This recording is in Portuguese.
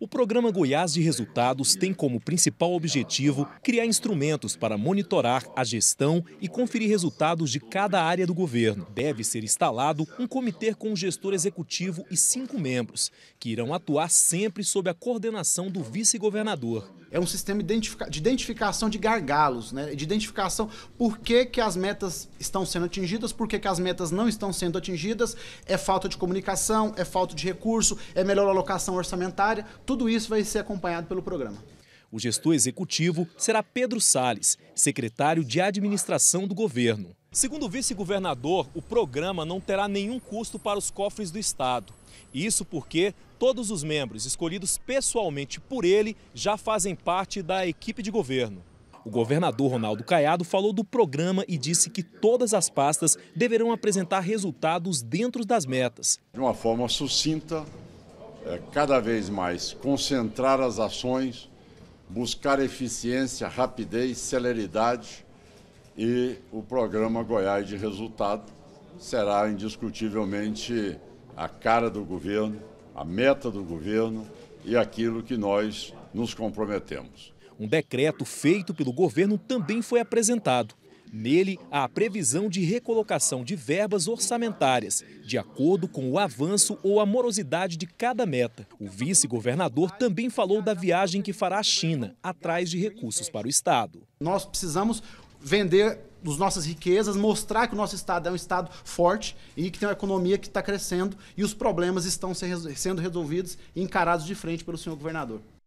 O programa Goiás de Resultados tem como principal objetivo criar instrumentos para monitorar a gestão e conferir resultados de cada área do governo. Deve ser instalado um comitê com o gestor executivo e cinco membros, que irão atuar sempre sob a coordenação do vice-governador é um sistema de identificação de gargalos, né? de identificação por que, que as metas estão sendo atingidas, por que, que as metas não estão sendo atingidas, é falta de comunicação, é falta de recurso, é melhor alocação orçamentária, tudo isso vai ser acompanhado pelo programa. O gestor executivo será Pedro Sales, secretário de administração do governo. Segundo o vice-governador, o programa não terá nenhum custo para os cofres do Estado. Isso porque todos os membros escolhidos pessoalmente por ele já fazem parte da equipe de governo. O governador Ronaldo Caiado falou do programa e disse que todas as pastas deverão apresentar resultados dentro das metas. De uma forma sucinta, é, cada vez mais concentrar as ações, buscar eficiência, rapidez, celeridade e o programa Goiás de Resultado será indiscutivelmente a cara do governo, a meta do governo e aquilo que nós nos comprometemos. Um decreto feito pelo governo também foi apresentado. Nele, há a previsão de recolocação de verbas orçamentárias, de acordo com o avanço ou a morosidade de cada meta. O vice-governador também falou da viagem que fará à China, atrás de recursos para o Estado. Nós precisamos vender as nossas riquezas, mostrar que o nosso Estado é um Estado forte e que tem uma economia que está crescendo e os problemas estão sendo resolvidos e encarados de frente pelo senhor governador.